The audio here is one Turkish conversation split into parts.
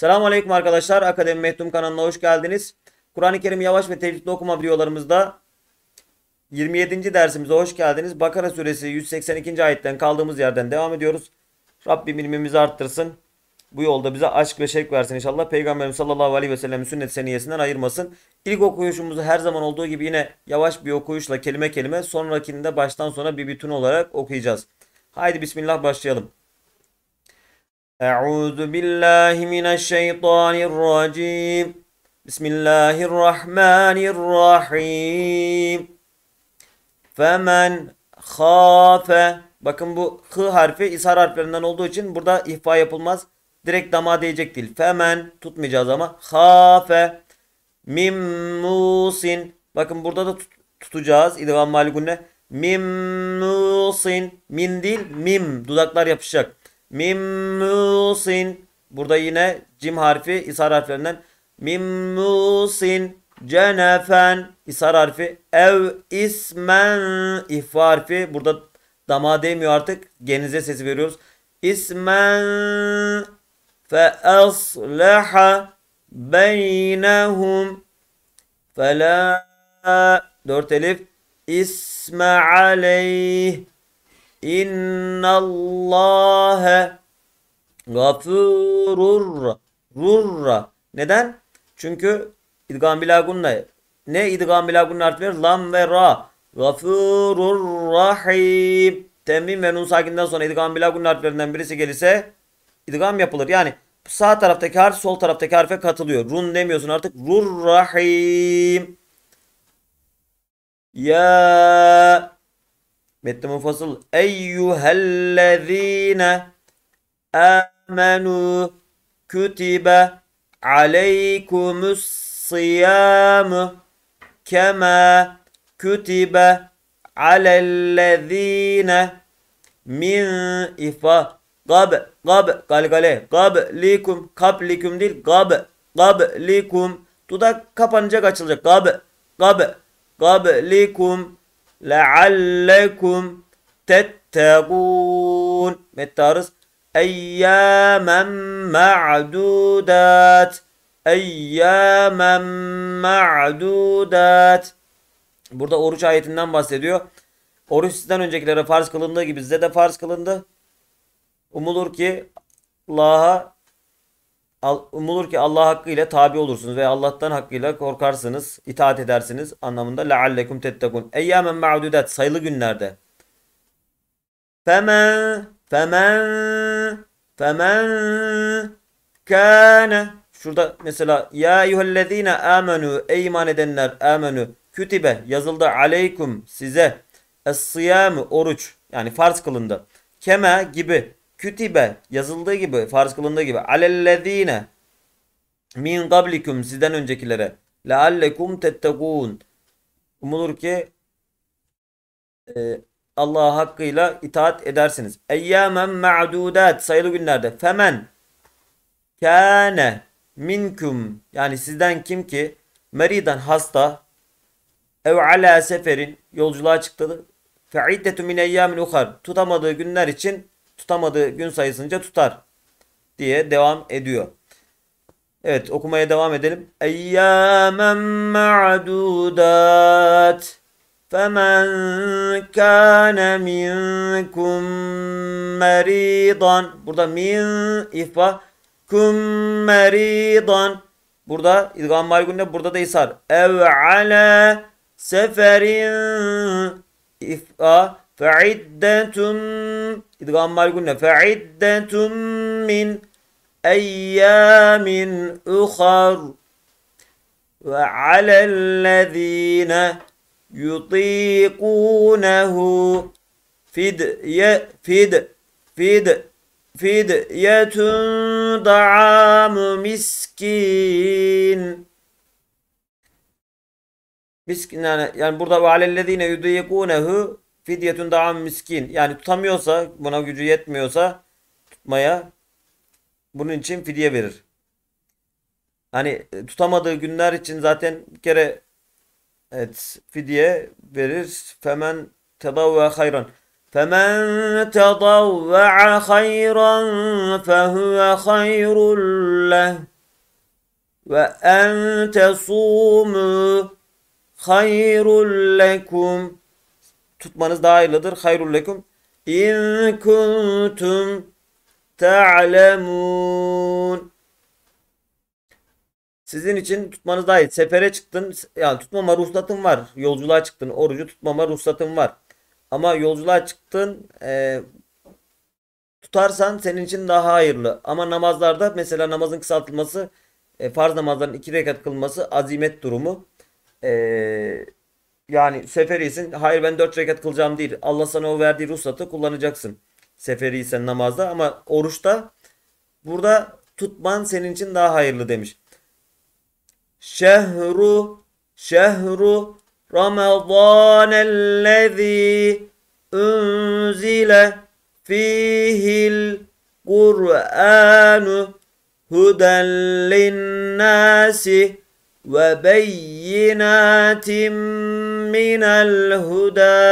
Selamun Aleyküm arkadaşlar. Akademi Mehtum kanalına hoş geldiniz. Kur'an-ı Kerim yavaş ve tevhidli okuma videolarımızda 27. dersimize hoş geldiniz. Bakara suresi 182. ayetten kaldığımız yerden devam ediyoruz. Rabbim ilmimizi arttırsın. Bu yolda bize aşk ve şevk versin inşallah. Peygamberimiz sallallahu aleyhi ve sellem'in sünnet seniyesinden ayırmasın. İlk okuyuşumuzu her zaman olduğu gibi yine yavaş bir okuyuşla kelime kelime sonrakinde baştan sona bir bütün olarak okuyacağız. Haydi bismillah başlayalım. أعوذ بالله من الشيطان الرجيم بسم الله الرحمن الرحيم فمن خاف Bakın bu h harfi ishar harflerinden olduğu için burada ihfa yapılmaz. Direkt dama diyecek değil. Femen tutmayacağız ama. Hafe. Mim Bakın burada da tut tutacağız. İdvan maligunne. Mim Min değil mim. Dudaklar yapışacak. Mimmusin. Burada yine cim harfi isar harflerinden. Mimmusin cenefen isar harfi ev ismen ihfa harfi burada damağa değmiyor artık genize sesi veriyoruz ismen fe asleha beynehum fela dört elif isme aleyh İnnallâhe gafurur rurra. Neden? Çünkü idgam bila gunna. Ne idgam bila gunna artı verir? Lam ve ra. Gafurur rahim. Temim ve nun sakinden sonra idgam bila gunna birisi gelirse idgam yapılır. Yani sağ taraftaki harf sol taraftaki harfe katılıyor. Run demiyorsun artık. Rur rahim. Ya Metni munfasıl. Eyyühellezine amenu kütibe aleykumus siyamu kema kütibe alellezine min ifa gab gab galgale gab likum kap likum değil gab gab likum dudak kapanacak açılacak gab gab gab likum leallekum tettegûn. Mettarız. Eyyâmen ma'dudat. Eyyâmen ma'dudat. Burada oruç ayetinden bahsediyor. Oruç sizden öncekilere farz kılındığı gibi size de farz kılındı. Umulur ki Allah'a umulur ki Allah hakkıyla tabi olursunuz ve Allah'tan hakkıyla korkarsınız, itaat edersiniz anlamında leallekum tettekun. Eyyamen ma'dudat sayılı günlerde. Femen femen femen kâne Şurada mesela ya eyyühellezine amenu ey iman edenler amenu kütibe yazıldı aleykum size es oruç yani farz kılındı. Keme gibi kütibe yazıldığı gibi farz kılındığı gibi alellezine min qablikum sizden öncekilere leallekum tettekûn umulur ki e, Allah hakkıyla itaat edersiniz. Eyyamen ma'dudat sayılı günlerde femen kâne minkum yani sizden kim ki meridan hasta ev ala seferin yolculuğa çıktı fe iddetu min eyyamin uhar tutamadığı günler için tutamadığı gün sayısınca tutar diye devam ediyor. Evet okumaya devam edelim. Eyyâmen ma'dûdât فَمَنْ كَانَ مِنْكُمْ مَرِيضًا Burada min ihfa kum meridan. Burada idgam malgunde burada da isar. Ev ala seferin ifa فعدة إدغام مال قلنا فعدة من أيام أخر وعلى الذين يطيقونه فدية فد فد فدية طعام مسكين miskin yani, yani burada ve alellezine yudiyekunehu Fidyetun daha miskin. Yani tutamıyorsa, buna gücü yetmiyorsa tutmaya bunun için fidye verir. Hani e, tutamadığı günler için zaten bir kere evet fidye verir. Femen tedavve hayran. Femen tedavve hayran fehuve hayrul Ve en tesumu hayrul lekum tutmanız daha hayırlıdır. Hayrul lekum. İn kuntum ta'lemun. Sizin için tutmanız daha iyi. Sefere çıktın. Yani tutmama ruhsatın var. Yolculuğa çıktın. Orucu tutmama ruhsatın var. Ama yolculuğa çıktın. E, tutarsan senin için daha hayırlı. Ama namazlarda mesela namazın kısaltılması e, farz namazların iki rekat kılması azimet durumu. Eee yani seferiysin. Hayır ben dört rekat kılacağım değil. Allah sana o verdiği ruhsatı kullanacaksın. Seferiysen namazda ama oruçta burada tutman senin için daha hayırlı demiş. Şehru şehru Ramazan Ramazanellezî unzile fihil Kur'anu huden linnâsi وبينات من الهدى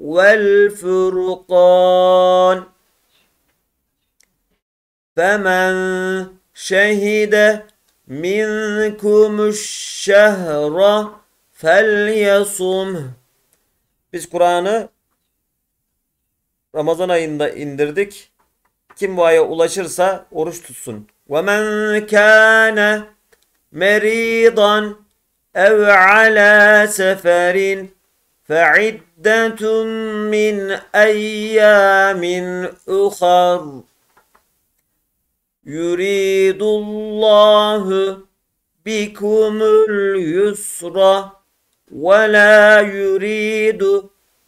والفرقان فمن شهد منكم الشهر felyasum. Biz Kur'an'ı Ramazan ayında indirdik. Kim bu aya ulaşırsa oruç tutsun. Ve men مريضا أو على سفر فعدة من أيام أخر يريد الله بكم اليسر ولا يريد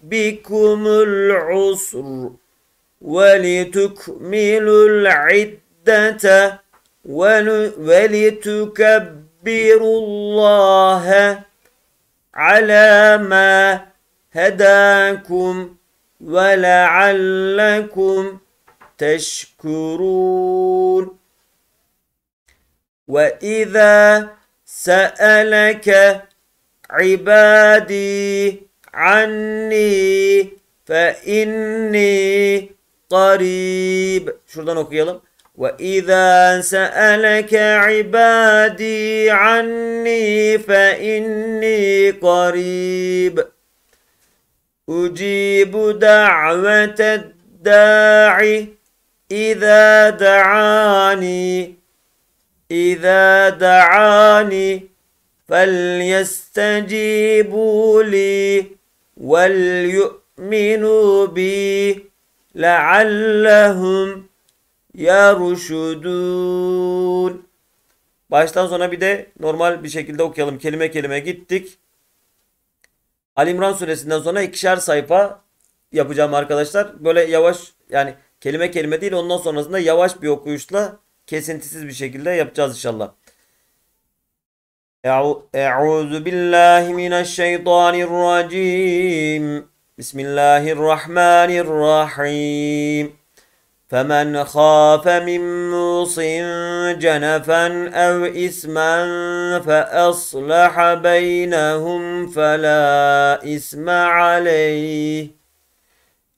بكم العسر ولتكملوا العدة ولتكبروا الله على ما هداكم ولعلكم تشكرون وَإِذَا سَأَلَكَ عِبَادِي عَنِّي فَإِنِّي قريب şuradan okuyalım وإذا سألك عبادي عني فإني قريب أجيب دعوة الداعي إذا دعاني إذا دعاني فليستجيبوا لي وليؤمنوا بي لعلهم Yaruşudun. Baştan sona bir de normal bir şekilde okuyalım. Kelime kelime gittik. Alimran suresinden sonra ikişer sayfa yapacağım arkadaşlar. Böyle yavaş yani kelime kelime değil ondan sonrasında yavaş bir okuyuşla kesintisiz bir şekilde yapacağız inşallah. Euzu billahi mineşşeytanirracim. Bismillahirrahmanirrahim. فمن خاف من موص جنفا أو إثما فأصلح بينهم فلا إثم عليه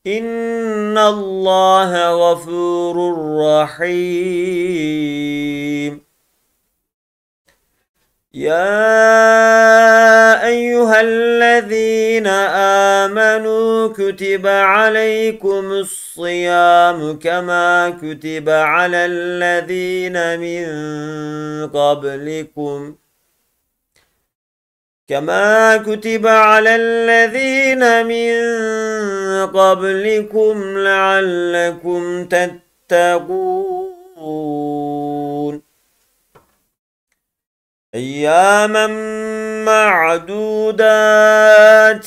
إن الله غفور رحيم يا أي كتب عليكم الصيام كما كتب على الذين من قبلكم كما كتب على الذين من قبلكم لعلكم تتقون أياما معدودات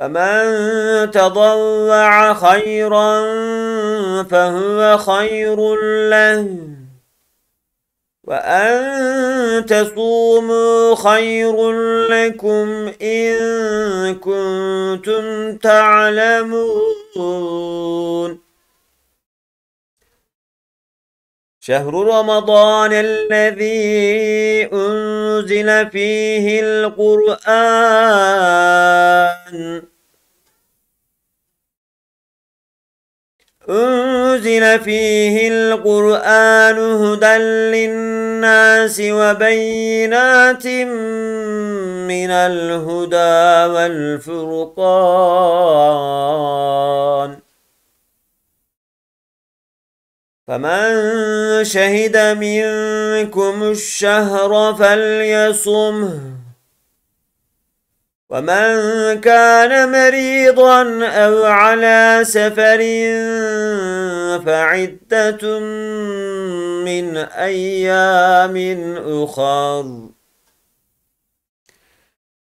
فمن تضرع خيرا فهو خير له وأن تصوموا خير لكم إن كنتم تعلمون شهر رمضان الذي أنزل فيه القرآن أنزل فيه القرآن هدى للناس وبينات من الهدى والفرقان فمن شهد منكم الشهر فليصمه ومن كان مريضا أو على سفر فعدة من أيام أخر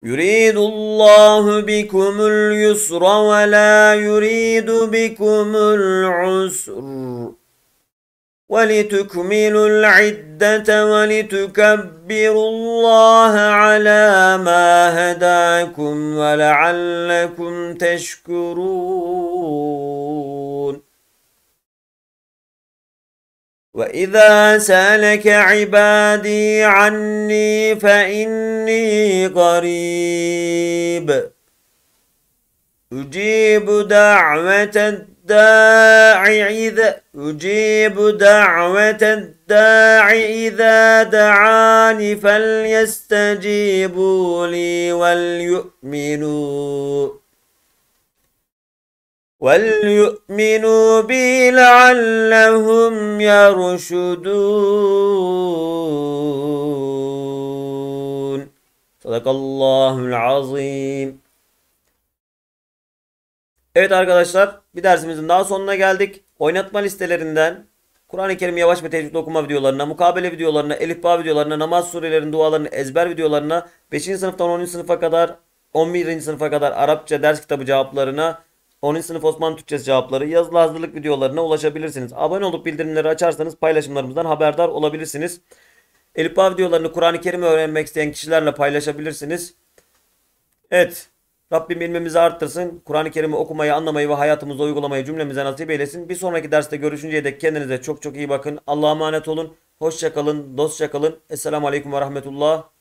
يريد الله بكم اليسر ولا يريد بكم العسر ولتكملوا العدة ولتكبروا الله على ما هداكم ولعلكم تشكرون وإذا سألك عبادي عني فإني قريب أجيب دعوة الداعي إذا يجيب دعوة الداعي إذا دعاني فليستجيبوا لي وليؤمنوا وليؤمنوا بي لعلهم يرشدون صدق الله العظيم Evet arkadaşlar bir dersimizin daha sonuna geldik. Oynatma listelerinden Kur'an-ı Kerim yavaş ve tecvid okuma videolarına, mukabele videolarına, elifba videolarına, namaz surelerinin dualarını, ezber videolarına, 5. sınıftan 10. sınıfa kadar, 11. sınıfa kadar Arapça ders kitabı cevaplarına, 10. sınıf Osmanlı Türkçesi cevapları, yazılı hazırlık videolarına ulaşabilirsiniz. Abone olup bildirimleri açarsanız paylaşımlarımızdan haberdar olabilirsiniz. Elifba videolarını Kur'an-ı Kerim öğrenmek isteyen kişilerle paylaşabilirsiniz. Evet. Rabbim ilmimizi arttırsın. Kur'an-ı Kerim'i okumayı, anlamayı ve hayatımızda uygulamayı cümlemize nasip eylesin. Bir sonraki derste görüşünceye dek kendinize çok çok iyi bakın. Allah'a emanet olun. Hoşça kalın. dostça kalın. Esselamu Aleyküm ve Rahmetullah.